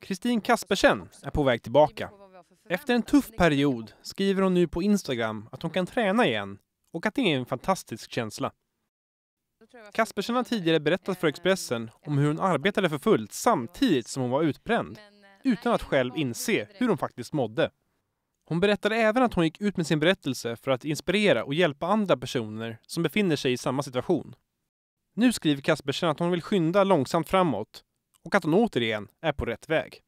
Kristin Kaspersen är på väg tillbaka. Efter en tuff alltså, period skriver hon nu på Instagram att hon kan träna igen och att det är en fantastisk känsla. Kaspersen har tidigare berättat för eh, Expressen om hur hon arbetade för fullt samtidigt som hon var utbränd, eh, utan att själv inse hur hon faktiskt mådde. Hon berättade även att hon gick ut med sin berättelse för att inspirera och hjälpa andra personer som befinner sig i samma situation. Nu skriver Kaspersen att hon vill skynda långsamt framåt och att hon återigen är på rätt väg.